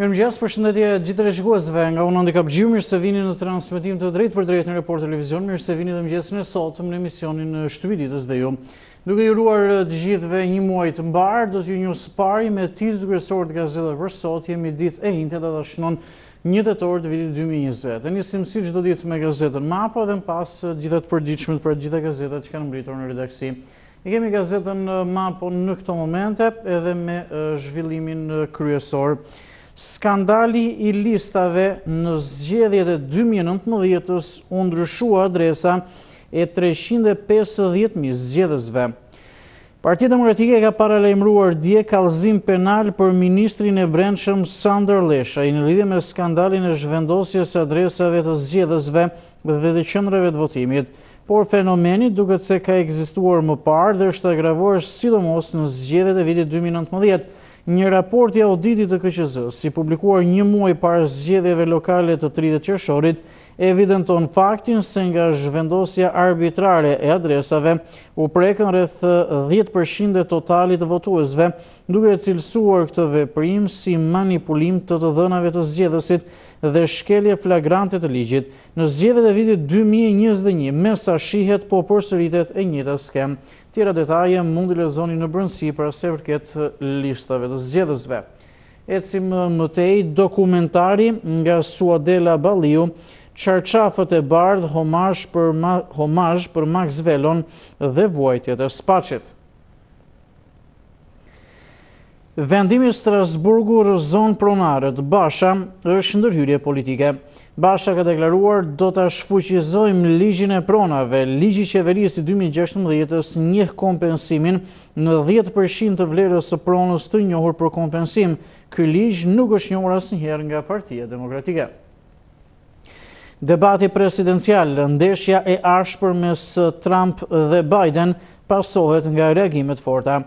Mirë më gjësë për shëndetje gjithë të nga unë ndikap gjiu, mirë se vini në transmitim të drejt për drejt në report televizion, mirë se vini dhe më gjësë në sotëm në emisionin shtuvi ditës dhe ju. Duke e ruar të gjithëve një muaj të mbarë, do të ju një spari me titë të kërësor të gazetë për sotë, jemi ditë e intë edhe të shënon një të torë të vitit 2020. E një simësi që do ditë me gazetën mapa dhe në pas gjithët përdiqmet për gjithë gazetët që kanë mëritur në redaksi. Në kemi gazetën mapo në këto momente edhe me zhvillimin kryesorë. Skandali i listave në zgjedhjet e 2019-ës undryshua adresa e 350.000 zgjedhësve. Parti Demokratike ka paralejmruar dje kalzim penal për Ministrin e Brendshëm Sander Lesha i në lidhje me skandalin e zhvendosjes adresave të zgjedhësve dhe dhe qëndrëve të votimit, por fenomenit duke të se ka egzistuar më parë dhe është agravuar sidomos në zgjedhjet e vitit 2019-ës. Një raport i auditit të KQZ, si publikuar një muaj para zgjedhjeve lokale të 30 qershorit, evidenton faktin se nga zhvendosja arbitrare e adresave u prekën rreth 10% e totalit të votuesve, duke cilësuar këtë veprim si manipulim të të dhënave të zgjedhësit dhe shkelje flagrante të ligjit. Në zgjedhjet e vitit 2021, mesa shihet po përsëritet e njëta skemë. Tjera detaje mundi lezoni në brëndësi për ase përket listave të zgjedhësve. Ecim më mëtej dokumentari nga Suadela Baliu, qarqafët e bardhë homash për Max Velon dhe vojtjet e spachet. Vendimi Strasburgu rëzon pronarët Basha është ndërhyrje politike. Basha ka deklaruar do të shfuqizojmë ligjin e pronave, ligji qeverisë i 2016-ës një kompensimin në 10% të vlerës së pronës të njohur për kompensim. Ky ligj nuk është njohur asnjëherë nga Partia Demokratike. Debati presidencial, ndeshja e ashpër mes Trump dhe Biden pasohet nga reagimet forta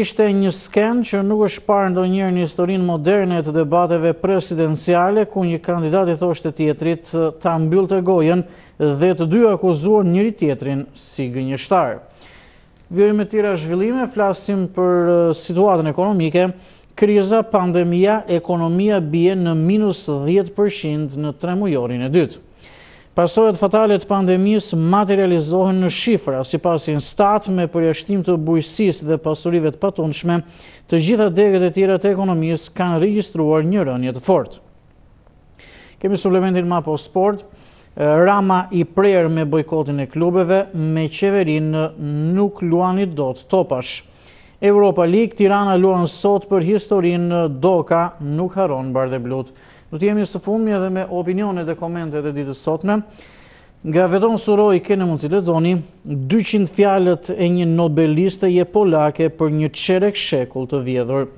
ishte një sken që nuk është parë ndo njërë një historinë moderne të debateve presidenciale, ku një kandidat i thoshtë të tjetrit të ambyllë të gojen dhe të dy akuzuar njëri tjetrin si gënjështarë. Vjojmë e tira zhvillime, flasim për situatën ekonomike, kriza pandemija, ekonomia bje në minus 10% në tremujorin e dytë. Pasojët fatale të pandemis materializohen në shifra, si pasin stat me përjashtim të bujësis dhe pasurive të patunshme, të gjitha degët e tjera të ekonomis kanë registruar një rënjë të fort. Kemi suplementin ma po sport, rama i prerë me bojkotin e klubeve, me qeverin nuk luanit do të topash. Europa League, Tirana luan sot për historin, doka nuk haron bardhe blut. Do të jemi së fundmi edhe me opinione dhe komente dhe ditës sotme. Nga vedon suroj, kene mund si lezoni, 200 fjalët e një nobeliste je polake për një qerek shekull të vjedhur.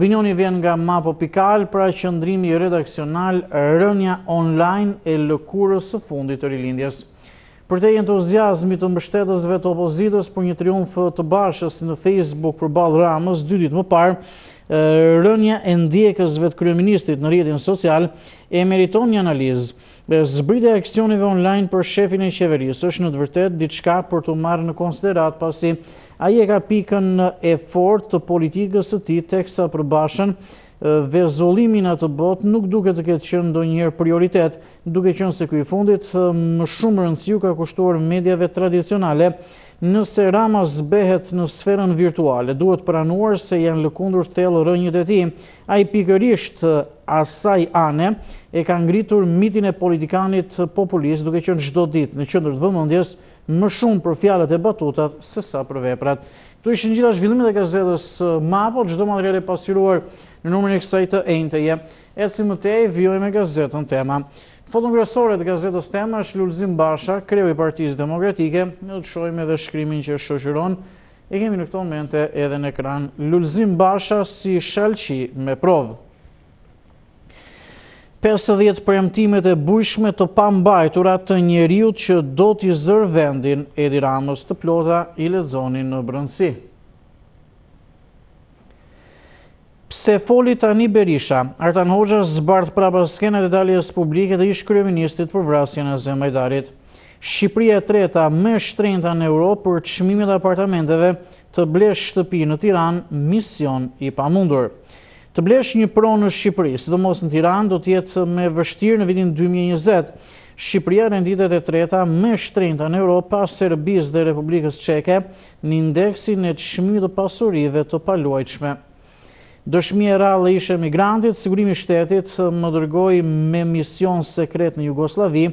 Opinioni vjen nga Mapo Pikal, pra qëndrimi redaksional rënja online e lëkurës së fundit të rilindjes. Për te entuziasmi të mbështetësve të opozitës për një triumf të bashës në Facebook për balë ramës, dy ditë më parë, rënja e ndjekësve të kryeministrit në rjetin social e meriton një analizë. Zbrite aksioneve online për shefin e qeverisë është në të vërtet diçka për të marrë në konsiderat pasi aje ka pikën në efort të politikës të ti teksa përbashën vezolimin atë bot nuk duke të këtë qënë do njërë prioritet, duke qënë se këj fundit më shumë rëndësiu ka kushtuar medjave tradicionale nëse Rama zbehet në sferën virtuale, duhet pranuar se janë lëkundur të telë rënjët e ti, a i pikërisht asaj ane e ka ngritur mitin e politikanit populist, duke që në gjdo dit në qëndër të vëmëndjes, më shumë për fjalët e batutat, se sa për veprat. Këtu ishë në gjitha shvillimit e gazetës MAPO, gjdo madrere e pasiruar në numërin e kësaj të ejnë të je. E cimë të e, vjojme gazetën tema. Fotongresore të gazetës tema është Lulzim Basha, kreu i partiz demokratike, në të shojme edhe shkrimin që shëshyron, e kemi në këto mente edhe në ekran Lulzim Basha si shalqi me provë. 50 premtimet e bujshme të pambajtura të njeriut që do t'i zërë vendin edhi Ramës të plota i lezonin në brëndësi. pse foli tani Berisha. Artan Hoxha zbardh prapa skenet e daljes publike dhe ish kryeministit për vrasjen e Zemajdarit. Shqipëria e treta më e në Europë për çmimin e apartamenteve të blesh shtëpi në Tiranë, mision i pamundur. Të blesh një pronë në Shqipëri, sidomos në Tiranë, do të jetë më vështirë në vitin 2020. Shqipëria renditet e treta më e në Europë pas Serbisë dhe Republikës Çeke në indeksin e çmimit të pasurive të paluajtshme dëshmi e rallë ishe emigrantit, sigurimi shtetit më dërgoj me mision sekret në Jugoslavi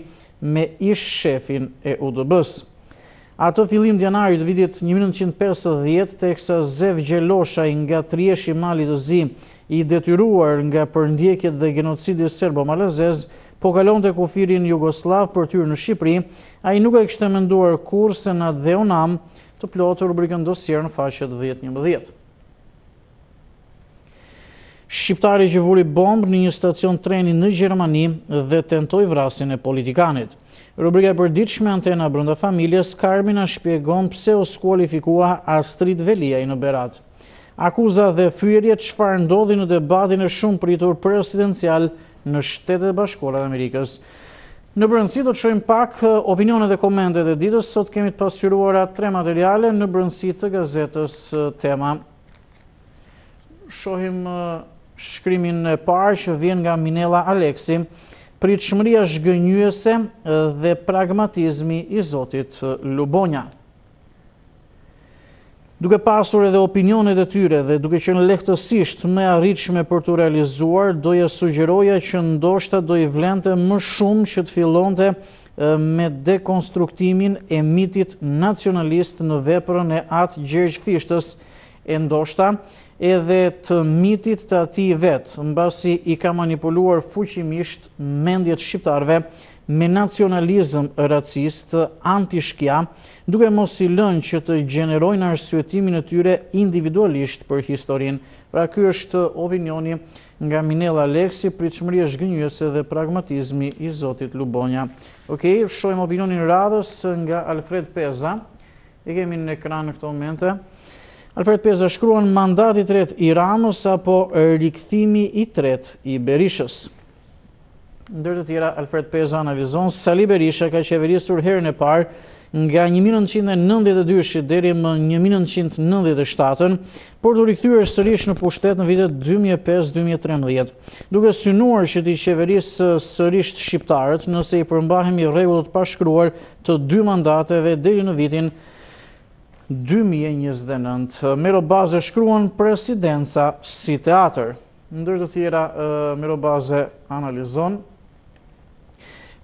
me ishë shefin e udb s Ato filim djenarit vidit 1950, teksa sa Zev Gjelosha nga Trieshi Malit të zi i detyruar nga përndjekjet dhe genocidis serbo-malazez, po kalon të kufirin Jugoslav për tyrë në Shqipri, a i nuk e kështë të menduar kur se nga dhe unam të plotë rubrikën dosjerë në faqet 10-11. Shqiptari që vuri bombë në një stacion treni në Gjermani dhe tentoj vrasin e politikanit. Rubrika për ditë shme antena brënda familjes, Karmina shpjegon pse o skualifikua Astrid Velia i në Berat. Akuza dhe fyrje që farë ndodhi në debatin e shumë pritur presidencial në shtetet bashkore dhe Amerikës. Në brëndësi do të shojmë pak opinionet dhe komendet e ditës, sot kemi të pasyruara tre materiale në brëndësi të gazetës tema. Shohim shkrimin e parë që vjen nga Minela Aleksi, pritë shmëria shgënyëse dhe pragmatizmi i Zotit Lubonja. Duke pasur edhe opinionet e tyre dhe duke qenë lehtësisht me arritshme për të realizuar, doja sugjeroja që ndoshta do i vlente më shumë që të fillonte me dekonstruktimin e mitit nacionalist në veprën e atë Gjergj Fishtës, e ndoshta edhe të mitit të ati vetë, në basi i ka manipuluar fuqimisht mendjet shqiptarve me nacionalizm racist, antishkja, duke mos i lënë që të gjenerojnë arsuetimin e tyre individualisht për historin. Pra kjo është opinioni nga Minela Aleksi, pritë e shgënjëse dhe pragmatizmi i Zotit Lubonja. Ok, shojmë opinionin radhës nga Alfred Peza, i kemi në ekran në këto momente, Alfred Peza shkruan mandati tret i Ramës apo rikëthimi i tret i Berishës. Ndërë të tjera, Alfred Peza analizon, Sali Berisha ka qeverisur herën e parë nga 1992 dheri më 1997, por të rikëthyre sërish në pushtet në vitet 2005-2013. Duke synuar që të qeverisë sërish të shqiptarët, nëse i përmbahemi regullët pashkruar të dy mandateve dheri në vitin 2013. 2029. Mirobaze shkruan presidenca si teatr. Ndër të tjera, Mirobaze analizon.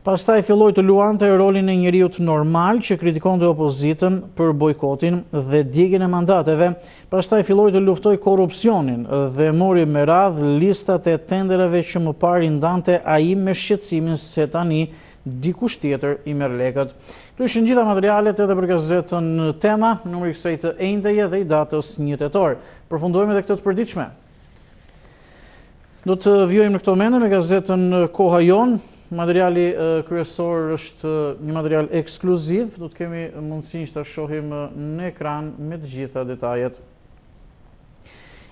Pastaj filloj të luan të rolin e njëriut normal që kritikon të opozitën për bojkotin dhe digin e mandateve. Pastaj filloj të luftoj korupcionin dhe mori me radh listat e tendereve që më parin dante a i me shqecimin se tani dikush tjetër i merlekët. Tushin gjitha materialet edhe për gazetën tema, nëmëri kësej të ejndeje dhe i datës njëtetor. Përfundojme dhe këtë përdiqme. Do të vjojmë në këto mene me gazetën Koha Jon. Materiali kryesor është një material ekskluziv. Do të kemi mundësin që të shohim në ekran me të gjitha detajet.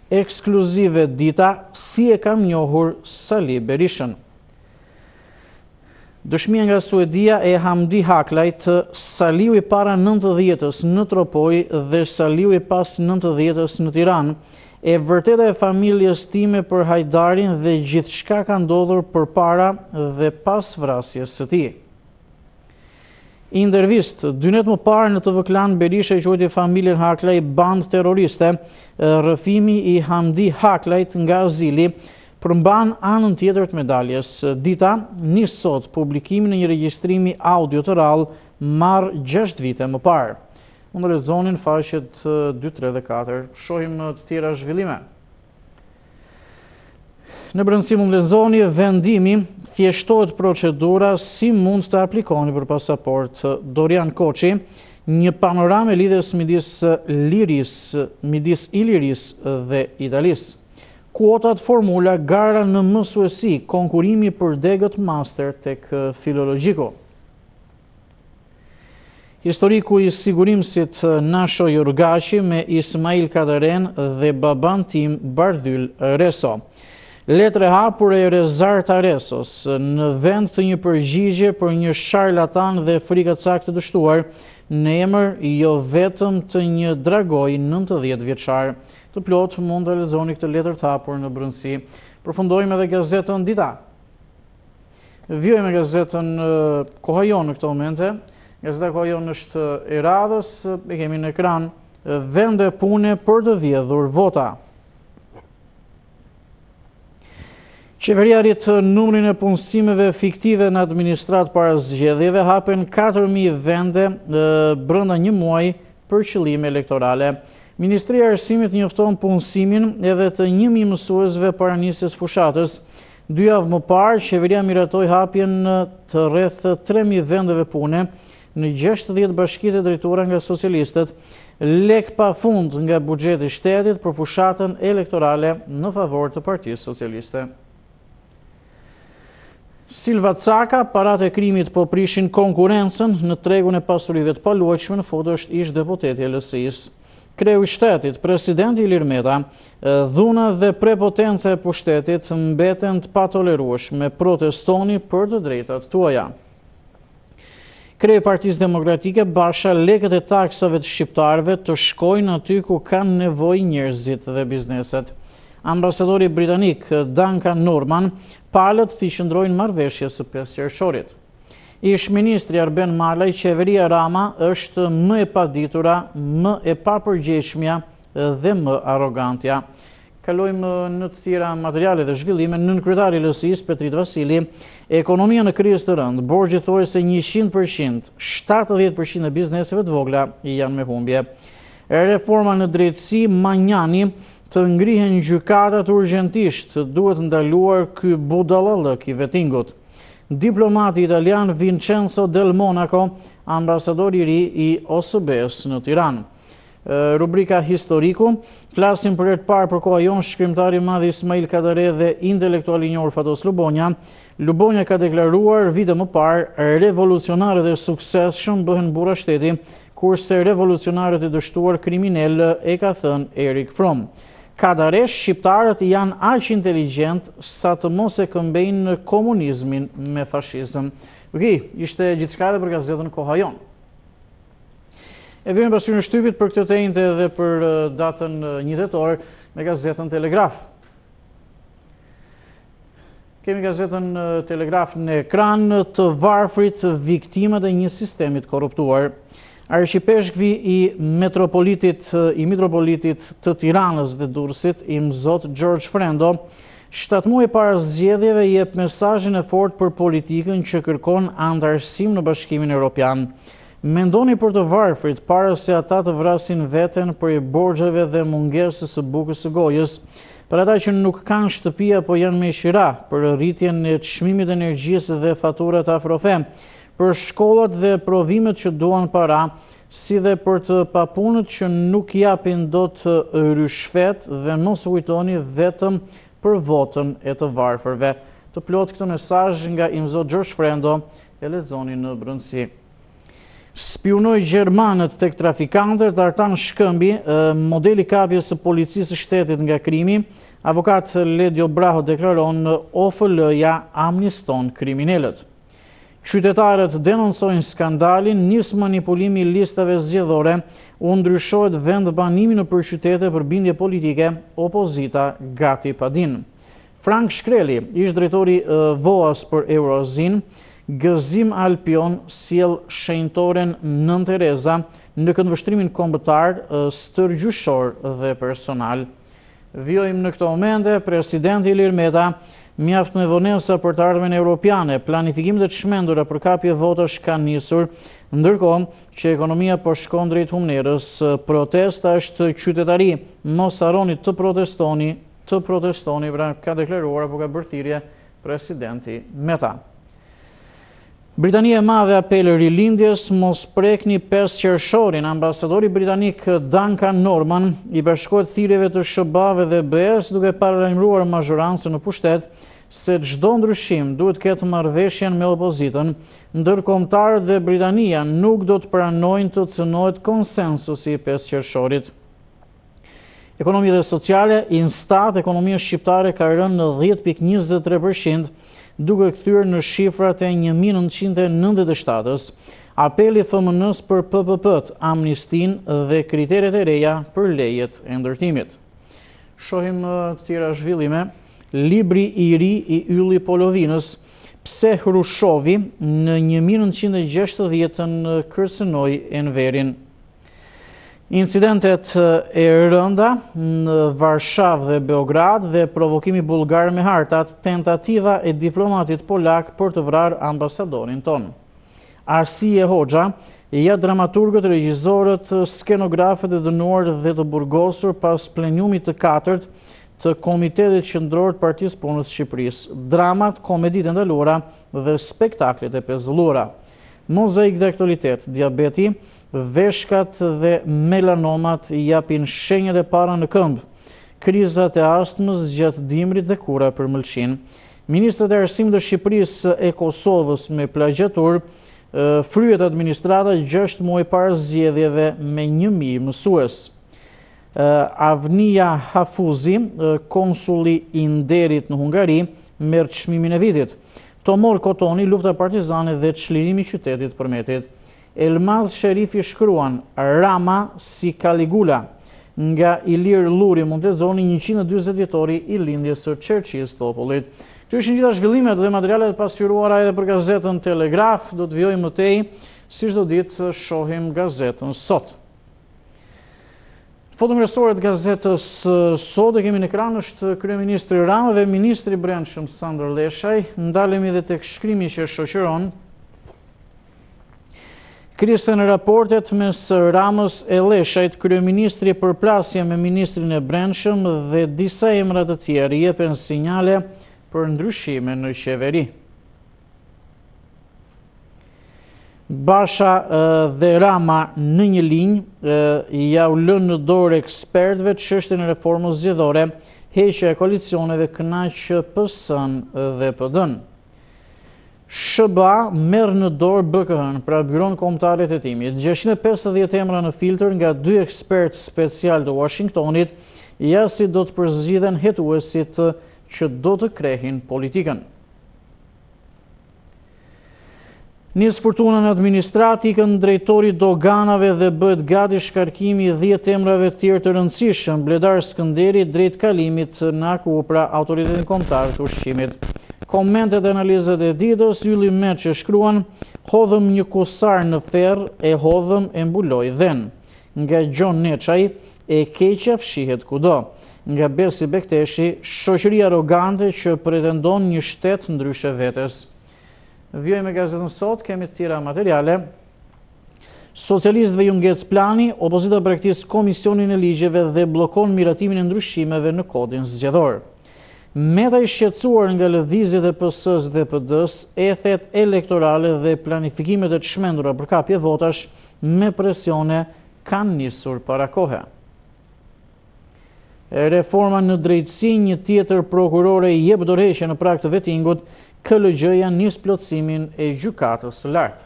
Ekskluzive dita, si e kam njohur Sali Berishën. Dëshmia nga Suedia e Hamdi Haklaj të saliu i para 90-ës në Tropoj dhe saliu i pas 90-ës në Tiran, e vërteta e familjes time për hajdarin dhe gjithë shka ka ndodhur për para dhe pas vrasjes së ti. Indervist, dy netë më parë në të vëklan Berisha i qojtë i familjen Haklaj band terroriste, rëfimi i Hamdi Haklajt nga zili, përmban anën tjetër të medaljes. Dita, një sot, publikimin e një registrimi audio të rallë marë 6 vite më parë. Mëndër e faqet 2, 3 dhe 4, shohim të tjera zhvillime. Në brëndësimu më lenzoni, vendimi thjeshtohet procedura si mund të aplikoni për pasaport. Dorian Koqi, një panorame lidhës midis liris, midis iliris dhe italisë kuotat formula gara në mësuesi, konkurimi për degët master të kë filologjiko. Historiku i sigurimësit Nasho Jurgashi me Ismail Kadaren dhe baban tim Bardyl Reso. Letre hapur e rezarta Resos, në vend të një përgjigje për një sharlatan dhe frikat sak të dështuar, në emër jo vetëm të një dragoj 90 vjeqar. të plot mund të lezoni këtë letër të apur në brëndësi. Përfundojme dhe gazetën Dita. Vjojme gazetën Kohajon në këto omente. Gazeta Kohajon është e radhës, e kemi në ekran vende pune për të vjedhur vota. Qeveria rritë numrin e punësimeve fiktive në administrat para zgjedhjeve hapen 4.000 vende brënda një muaj për qëllime elektorale. Ministria Arsimit njëfton punësimin edhe të njëmi mësuesve para njësës fushatës. Dujavë më parë, qeveria miratoj hapjen të rreth 3.000 vendeve pune në 60 bashkit e drejtura nga socialistët, lek pa fund nga bugjeti shtetit për fushatën elektorale në favor të partijës socialiste. Silva Caka, parat e krimit po prishin konkurencen në tregun e pasurive të paluachme në foto është ish depoteti e lësis. Kreu i shtetit, presidenti Ilir Meta, dhuna dhe prepotence e pushtetit mbeten të patolerush me protestoni për të drejtat tuaja. Kreu i partiz demokratike basha leket e taksave të shqiptarve të shkojnë aty ku kanë nevoj njërzit dhe bizneset ambasadori britanik Duncan Norman palët të i shëndrojnë marveshje së pesërëshorit. Ish Ministri Arben Malaj, Qeveria Rama është më e pa ditura, më e pa dhe më arogantja. Kalojmë në të tira materiale dhe zhvillime në në krytari lësis, Petrit Vasili, ekonomia në kryes të rëndë, borgjë thojë se 100%, 70% e bizneseve të vogla i janë me humbje. Reforma në drejtësi, Manjani, të ngrihen gjykatat urgjentisht, duhet ndaluar ky budallëk i vetingut. Diplomati italian Vincenzo Del Monaco, ambasador i ri i OSBE-s në Tiranë. Rubrika historiku, flasim për e të parë për koha jonë shkrimtari madhi Ismail Kadare dhe intelektuali njërë Fatos Lubonja. Lubonja ka deklaruar vide më parë revolucionare dhe sukses shumë bëhen bura shteti, kurse revolucionare të dështuar kriminelle e ka thënë Erik Fromm ka daresh shqiptarët janë aq inteligent sa të mos e këmbejnë në komunizmin me fashizm. Ok, ishte gjithë shkare për gazetën Kohajon. E vëmë pasur në shtypit për këtë tejnë dhe për datën një të torë me gazetën Telegraf. Kemi gazetën Telegraf në ekran të varfrit viktimet e një sistemit korruptuar. Arshipeshkvi i metropolitit, i metropolitit të Tiranës dhe Durësit, i mëzot George Frendo, shtatë muaj para zgjedhjeve jep mesajin e fort për politikën që kërkon andarësim në bashkimin e Europian. Mendoni për të varfrit para se ata të vrasin veten për i borgjeve dhe mungesës e bukës e gojës, për ata që nuk kanë shtëpia po janë me shira për rritjen e të shmimit energjisë dhe faturat afrofemë, për shkollat dhe provimet që duan para, si dhe për të papunët që nuk japin do të ryshfet dhe nësë ujtoni vetëm për votën e të varfërve. Të plotë këtë mesaj nga imzo Gjërsh Frendo e lezoni në brëndësi. Spionoj Gjermanët të këtë trafikantër të artan shkëmbi, modeli kapjes së policisë shtetit nga krimi, avokat Ledjo Braho deklaron ofëllëja amniston kriminellët. Qytetarët denonsojnë skandalin, njës manipulimi listave zjedhore, u ndryshojt vend banimi në përqytete për bindje politike, opozita gati padin. Frank Shkreli, ish drejtori voas për Eurozin, gëzim Alpion, siel shenjtoren nën Tereza, në këndvështrimin kombëtar, stërgjushor dhe personal. Vjojmë në këto omende, presidenti Lirmeta, mjaft me vonesa për të ardhmen europiane. Planifikimet e çmendura për kapje votash kanë nisur, ndërkohë që ekonomia po shkon drejt humnerës. Protesta është qytetari, mos aroni të protestoni, të protestoni, pra ka deklaruar apo ka bërthirje presidenti me ta. Britania e madhe apelë rilindjes mos prek një pes qërëshorin. Ambasadori Britanik Duncan Norman i bashkojt thireve të shëbave dhe bërës duke parërëmruar mazhuransë në pushtet se gjdo ndryshim duhet këtë marveshjen me opozitën, ndërkomtarë dhe Britania nuk do të pranojnë të cënojt konsensus i pes qërëshorit. Ekonomi dhe sociale, instat, ekonomi e shqiptare ka rënë në 10.23%, duke këthyrë në shifrat e 1997-ës, apeli fmn për PPP-t, amnistin dhe kriteret e reja për lejet e ndërtimit. Shohim të tjera zhvillime, Libri i ri i Ylli Polovinës, pse Hrushovi në 1960-ën kërsenoj e në verin Incidentet e rënda në Varshav dhe Beograd dhe provokimi bulgar me hartat, tentativa e diplomatit polak për të vrar ambasadorin tonë. Arsie Hoxha, e ja dramaturgët, regjizorët, skenografët dhe dënuar dhe të burgosur pas plenjumit të katërt të Komitetit Qëndrorët Partisë Punës Shqipërisë, dramat, komedit e ndalura dhe spektaklet e pezlura. Mozaik dhe aktualitet, diabeti, veshkat dhe melanomat japin shenjët e para në këmbë, krizat e astmës gjatë dimrit dhe kura për mëlqin. Ministrat e arsim dhe Shqipërisë e Kosovës me plagjatur, fryet administrata gjështë muaj parë zjedhjeve me njëmi mësues. Avnija Hafuzi, konsuli inderit në Hungari, mërë qmimin e vitit. Tomor Kotoni, lufta partizane dhe qlirimi qytetit përmetit. Elmaz Sherifi shkruan Rama si Kaligula nga Ilir Luri Montezoni 120 vjetori i lindjes së Churchillit popullit. Këto ishin gjitha zhvillimet dhe materialet pasqyruara edhe për gazetën Telegraf, do të vijojmë më tej, si çdo ditë shohim gazetën sot. Fotëm mërësore të gazetës sot dhe kemi në ekran është Kryeministri Rama dhe Ministri Brendshëm Sandrë Leshaj. Ndalemi dhe të këshkrimi që shoqëronë Krisën raportet së Ramës e Leshajt, Kryeministri për plasje me Ministrin e Brenshëm dhe disa emrat të tjerë jepen sinjale për ndryshime në qeveri. Basha dhe Rama në një linjë ja u lënë në dorë ekspertve që është në reformës zjedhore, heqe e koalicioneve këna që pësën dhe pëdënë. Shëba merë në dorë BKH-në, pra bëronë komptarit e timit. 650 emra në filtr nga dy ekspert special të Washingtonit, ja si do të përzidhen hetuesit që do të krehin politikën. Njës fortunën administratikën drejtori doganave dhe bët gati shkarkimi 10 emrave tjerë të rëndësishën, bledarë skënderi drejt kalimit në aku pra autoritetin komtarë të ushqimit. Komentet e analizet e didës, Juli që shkruan, hodhëm një kusar në ferë e hodhëm e mbuloj dhenë. Nga Gjon Neqaj e keqja fshihet kudo. Nga Bersi Bekteshi, shoqëri arogante që pretendon një shtetë ndryshe vetës. Vjoj me gazetën sot, kemi të tira materiale. Socialistëve ju ngecë plani, opozita praktisë komisionin e ligjeve dhe blokon miratimin e ndryshimeve në kodin zgjedor. Meta i shqetsuar nga lëdhizit e pësës dhe pëdës, ethet elektorale dhe planifikimet e të shmendura për kapje votash me presione kanë njësur para kohë. Reforma në drejtësi një tjetër prokurore jebë doreshe në prak të këllëgjëja njës plotësimin e gjukatës lartë.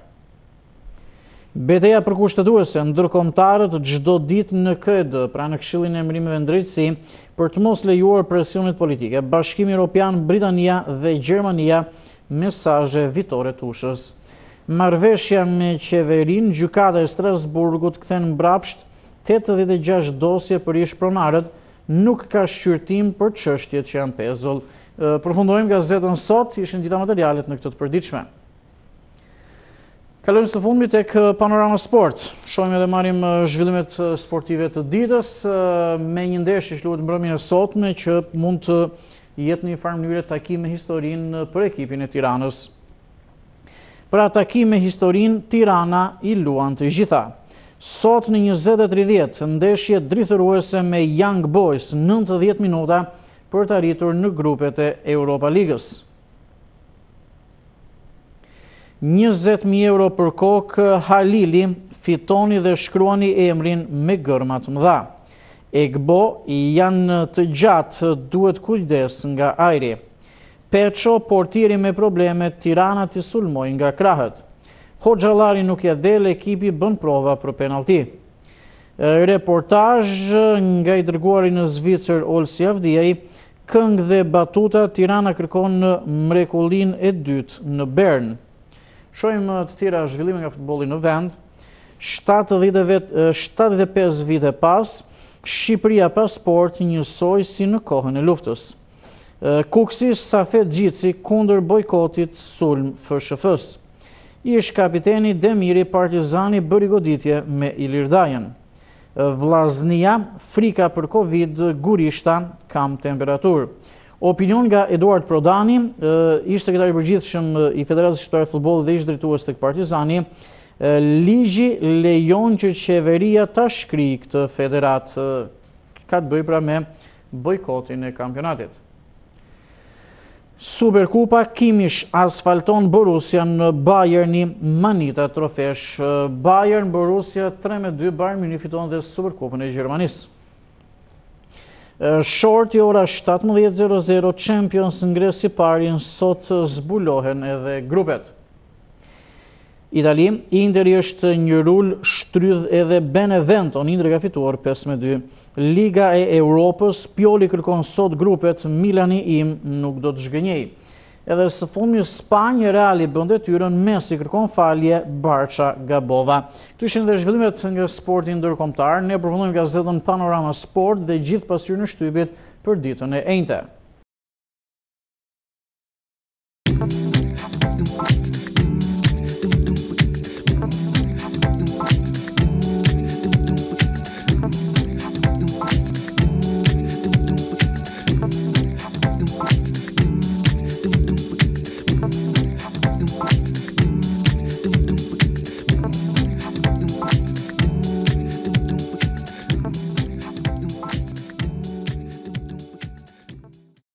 Beteja për kushtetuese, ndërkomtarët gjdo dit në këdë, pra në këshillin e në drejtësi, për të mos lejuar presionit politike, bashkim Europian, Britania dhe Gjermania, mesaje vitore tushës. Marveshja me qeverin, gjukata e Strasburgut këthen mbrapsht, 86 dosje për ish nuk ka shqyrtim për qështjet që janë pezullë. Përfundojmë nga zetën sot, ishën gjitha materialet në këtë të përdiqme. Kalojmë së fundmi tek panorama sport. Shohim edhe marim zhvillimet sportive të ditës, me një ndesh që shluhet mbrëmi e sot me që mund të jetë një farmë njëre takim e historin për ekipin e tiranës. Pra takim e historin, tirana i luan të gjitha. Sot në 20.30, ndeshje drithëruese me Young Boys, 90 minuta, për të arritur në grupet e Europa Ligës. 20.000 euro për kokë Halili fitoni dhe shkruani emrin me gërmat më dha. Egbo janë të gjatë duhet kujdes nga ajri. Peqo portiri me probleme tirana të sulmoj nga krahët. Ho nuk e del ekipi bën prova për penalti. Reportaj nga i dërguari në Zvicër Olsi Avdijaj, këng dhe batuta, Tirana kërkon në mrekullin e dytë në Bern. Shojmë të tira zhvillime nga futbolin në vend, 75 vite pas, Shqipëria pasport njësoj si në kohën e luftës. Kuksi Safet Gjitsi kunder bojkotit sulm fërshëfës. Ish kapiteni Demiri Partizani bërigoditje goditje me Ilirdajen vlaznia, frika për Covid, gurishtan, kam temperatur. Opinion nga Eduard Prodani, ishtë sekretari i shumë i Federatës Shqiptare Futbol dhe ishtë drituës të këpartizani, ligji lejon që qeveria ta shkri këtë federatë, ka të bëjë pra me bëjkotin e kampionatit. Superkupa Kimish asfalton Borussia në Bayerni manita trofesh. Bayern Borussia 3-2 Bayern një fiton dhe Superkupën e Gjermanisë. Shorti ora 17.00 Champions ngresi parin sot zbulohen edhe grupet. Itali, Inter i është një rull shtrydh edhe Beneventon, Inter ka fituar 5-2 Liga e Europës, pjoli kërkon sot grupet, Milani im nuk do të zhgënjej. Edhe së fund një Spanjë reali bëndet tyren, mesi kërkon falje, barqa, gabova. Këtu ishën dhe zhvillimet nga sportin dërkomtar, ne përfundojmë gazetën Panorama Sport dhe gjithë pasyrë në shtybit për ditën e ejnëte.